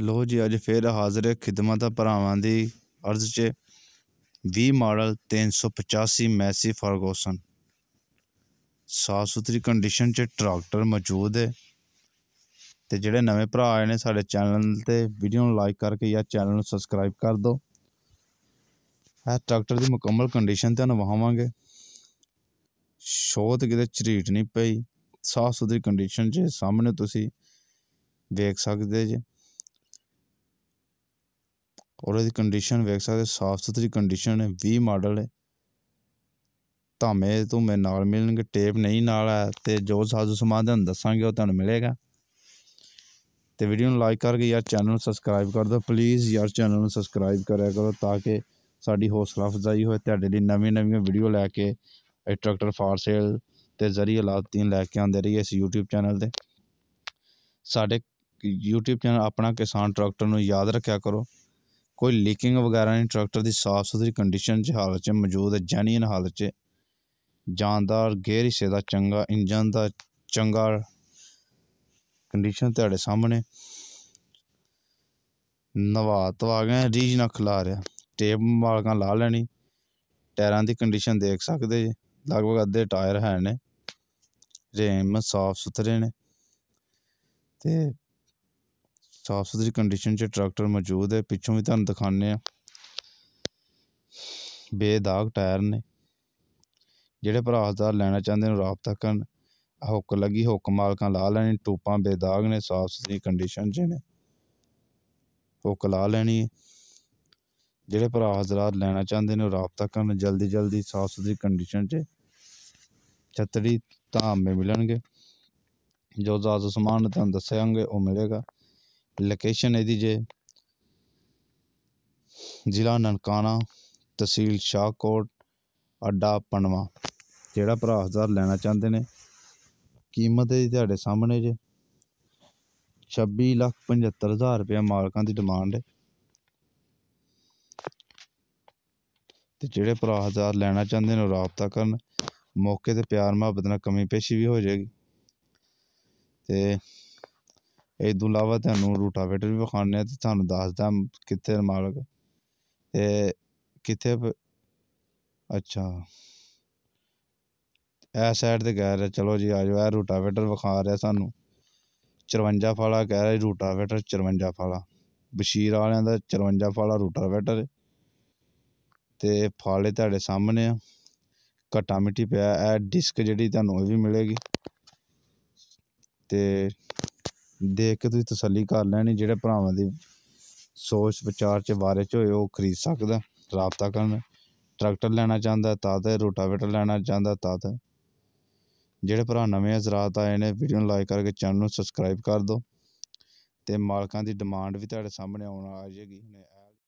ਲੋ ਜੀ ਅੱਜ ਫੇਰ ਹਾਜ਼ਰ ਹੈ ਖਿਦਮਤ ਭਰਾਵਾਂ ਦੀ ਅਰਜ਼ 'ਚ 20 ਮਾਡਲ 385 ਮੈਸੀ ਫਰਗੋਸਨ ਸਾਫ ਸੁਥਰੀ ਕੰਡੀਸ਼ਨ 'ਚ ਟਰੈਕਟਰ ਮੌਜੂਦ ਹੈ ਤੇ ਜਿਹੜੇ ਨਵੇਂ ਭਰਾ ਆਏ ਨੇ ਸਾਡੇ ਚੈਨਲ ਤੇ ਵੀਡੀਓ ਨੂੰ ਲਾਈਕ ਕਰਕੇ ਜਾਂ ਚੈਨਲ ਨੂੰ ਸਬਸਕ੍ਰਾਈਬ ਕਰ ਦਿਓ ਆ ਟਰੈਕਟਰ ਦੀ ਮੁਕੰਮਲ ਕੰਡੀਸ਼ਨ ਤੁਹਾਨੂੰ ਵਹਾਵਾਂਗੇ ਸ਼ੋਅ ਕਿਤੇ ਝਰੀਟ ਨਹੀਂ ਪਈ ਸਾਫ ਸੁਥਰੀ ਕੰਡੀਸ਼ਨ 'ਚ ਸਾਹਮਣੇ ਤੁਸੀਂ ਵੇਖ ਸਕਦੇ ਜੇ ਔਰ ਇਹਦੀ ਕੰਡੀਸ਼ਨ ਵੇਖ ਸਕਦੇ ਸਾਫ ਸੁਥਰੀ ਕੰਡੀਸ਼ਨ ਹੈ 20 ਮਾਡਲ ਹੈ ਧਾਮੇ ਮੈਂ ਨਾਲ ਮਿਲਣਗੇ ਟੇਪ ਨਹੀਂ ਨਾਲ ਹੈ ਤੇ ਜੋ ਸਾਜ਼ੋ ਸਮਾਨ ਦੇ ਦੱਸਾਂਗੇ ਉਹ ਤੁਹਾਨੂੰ ਮਿਲੇਗਾ ਤੇ ਵੀਡੀਓ ਨੂੰ ਲਾਈਕ ਕਰਕੇ ਯਾਰ ਚੈਨਲ ਨੂੰ ਸਬਸਕ੍ਰਾਈਬ ਕਰ ਦਿਓ ਪਲੀਜ਼ ਯਾਰ ਚੈਨਲ ਨੂੰ ਸਬਸਕ੍ਰਾਈਬ ਕਰਿਆ ਕਰੋ ਤਾਂ ਕਿ ਸਾਡੀ ਹੌਸਲਾ ਅਫਜ਼ਾਈ ਹੋਏ ਤੁਹਾਡੇ ਲਈ ਨਵੀਂ ਨਵੀਆਂ ਵੀਡੀਓ ਲੈ ਕੇ ਟਰੈਕਟਰ ਫਾਰ ਸੇਲ ਤੇ ਜ਼ਰੀਏ ਲਾਤੀਨ ਲੈ ਕੇ ਆਉਂਦੇ ਰਹੀਏ ਇਸ YouTube ਚੈਨਲ ਤੇ ਸਾਡੇ YouTube ਚੈਨਲ ਆਪਣਾ ਕਿਸਾਨ ਟਰੈਕਟਰ ਨੂੰ ਯਾਦ ਰੱਖਿਆ ਕਰੋ ਕੋਈ ਲੀਕਿੰਗ ਵਗੈਰਾ ਨਹੀਂ ਟਰੈਕਟਰ ਦੀ ਸਾਫ਼ ਸੁਥਰੀ ਕੰਡੀਸ਼ਨ 'ਚ ਹਾਲਤ 'ਚ ਮੌਜੂਦ ਹੈ ਜੈਨੂਇਨ ਹਾਲਤ 'ਚ ਜਾਨਦਾਰ ਗੇਅਰ ਹਿੱਸੇ ਦਾ ਚੰਗਾ ਇੰਜਨ ਦਾ ਚੰਗਾ ਕੰਡੀਸ਼ਨ ਤੁਹਾਡੇ ਸਾਹਮਣੇ ਨਵਾ ਤਵਾ ਗਏ ਰੀਜ ਨਾ ਖਲਾ ਰਿਆ ਟੇਪ ਮਾਲਕਾਂ ਲਾ ਲੈਣੀ ਟਾਇਰਾਂ ਦੀ ਕੰਡੀਸ਼ਨ ਦੇਖ ਸਕਦੇ ਜੀ ਲਗਭਗ ਅੱਧੇ ਟਾਇਰ ਹੈ ਨੇ ਰੇਮ ਸਾਫ਼ ਸੁਥਰੇ ਨੇ ਤੇ ਸਾਫ ਸੁਥਰੀ ਕੰਡੀਸ਼ਨ 'ਚ ਟਰੈਕਟਰ ਮੌਜੂਦ ਹੈ ਪਿੱਛੋਂ ਵੀ ਤੁਹਾਨੂੰ ਦਿਖਾਉਂਦੇ ਆ ਬੇਦਾਗ ਟਾਇਰ ਨੇ ਜਿਹੜੇ ਭਰਾ ਦਾ ਲੈਣਾ ਚਾਹੁੰਦੇ ਨੇ ਰਾਬਤਾ ਕਰਨ ਹੁੱਕ ਲੱਗੀ ਹੁੱਕ ਮਾਲਕਾਂ ਲਾ ਲੈਣੀ ਟੂਪਾਂ ਬੇਦਾਗ ਨੇ ਸਾਫ ਸੁਥਰੀ ਕੰਡੀਸ਼ਨ 'ਚ ਨੇ ਹੁੱਕ ਲਾ ਲੈਣੀ ਜਿਹੜੇ ਭਰਾ ਹਜ਼ਰਤ ਲੈਣਾ ਚਾਹੁੰਦੇ ਨੇ ਰਾਬਤਾ ਕਰਨ ਜਲਦੀ ਜਲਦੀ ਸਾਫ ਸੁਥਰੀ ਕੰਡੀਸ਼ਨ 'ਚ ਛਤਰੀ ਤਾਂ ਮੇ ਮਿਲਣਗੇ ਜੋ ਜ਼ਿਆਦਾ ਸਮਾਨ ਤੁਹਾਨੂੰ ਦੱਸਿਆਂਗੇ ਉਹ ਮਿਲੇਗਾ ਲੋਕੇਸ਼ਨ ਇਹਦੀ ਜੇ ਜ਼ਿਲ੍ਹਾ ਨਨਕਾਣਾ ਤਹਿਸੀਲ ਸ਼ਾਹਕੋਟ ਅੱਡਾ ਪਨਵਾ ਜਿਹੜਾ ਭਰਾ ਹਜ਼ਾਰ ਲੈਣਾ ਚਾਹੁੰਦੇ ਨੇ ਕੀਮਤ ਇਹ ਤੁਹਾਡੇ ਸਾਹਮਣੇ ਜੇ 26 ਲੱਖ 75 ਹਜ਼ਾਰ ਰੁਪਏ ਮਾਲਕਾਂ ਦੀ ਡਿਮਾਂਡ ਹੈ ਤੇ ਜਿਹੜੇ ਭਰਾ ਹਜ਼ਾਰ ਲੈਣਾ ਚਾਹੁੰਦੇ ਨੇ ਰਾਬਤਾ ਕਰਨ ਮੌਕੇ ਤੇ ਪਿਆਰ ਮੁਹੱਬਤ ਨਾਲ ਕਮੀ ਪੇਸ਼ੀ ਵੀ ਹੋ ਜਾਏਗੀ ਤੇ ਇਸ ਤੋਂ ਇਲਾਵਾ ਤੁਹਾਨੂੰ ਰੂਟਾਵੇਟਰ ਵੀ ਵਿਖਾਉਂਦੇ ਹਾਂ ਤੇ ਤੁਹਾਨੂੰ ਦੱਸਦਾ ਕਿੱਥੇ ਮਾਲਕ ਤੇ ਕਿੱਥੇ ਅੱਛਾ ਇਸ ਸਾਈਡ 'ਤੇ ਕਹਿ ਰਿਹਾ ਚਲੋ ਜੀ ਆ ਜਾਓ ਇਹ ਰੂਟਾਵੇਟਰ ਵਿਖਾ ਰਿਹਾ ਸਾਨੂੰ 54 ਫਾਲਾ ਕਹਿ ਰਿਹਾ ਰੂਟਾਵੇਟਰ 54 ਫਾਲਾ ਬਸ਼ੀਰ ਵਾਲਿਆਂ ਦਾ 54 ਫਾਲਾ ਰੂਟਾਵੇਟਰ ਤੇ ਫਾਲੇ ਤੁਹਾਡੇ ਸਾਹਮਣੇ ਆ ਘਟਾ ਮਿੱਟੀ ਪਿਆ ਇਹ ਡਿਸਕ ਜਿਹੜੀ ਤੁਹਾਨੂੰ ਵੀ ਮਿਲੇਗੀ ਤੇ ਦੇਖ ਕੇ ਤੁਸੀਂ ਤਸੱਲੀ ਕਰ ਲੈਣੀ ਜਿਹੜੇ ਭਰਾਵਾਂ ਦੀ ਸੋਚ ਵਿਚਾਰ ਚ ਬਾਰੇ ਚ ਹੋਏ ਉਹ ਖਰੀਦ ਸਕਦਾ ਰਾਬਤਾ ਕਰਨ ਟਰੈਕਟਰ ਲੈਣਾ ਚਾਹੁੰਦਾ ਤਾਂ ਤੇ ਰੋਟਾਵੇਟਰ ਲੈਣਾ ਚਾਹੁੰਦਾ ਤਾਂ ਤੇ ਜਿਹੜੇ ਭਰਾ ਨਵੇਂ ਹਜ਼ਰਤ ਆਏ ਨੇ ਵੀਡੀਓ ਨੂੰ ਲਾਈਕ ਕਰਕੇ ਚੈਨਲ ਨੂੰ ਸਬਸਕ੍ਰਾਈਬ ਕਰ ਦਿਓ ਤੇ ਮਾਲਕਾਂ ਦੀ ਡਿਮਾਂਡ ਵੀ ਤੁਹਾਡੇ ਸਾਹਮਣੇ ਆਉਣ ਆ ਜਾਏਗੀ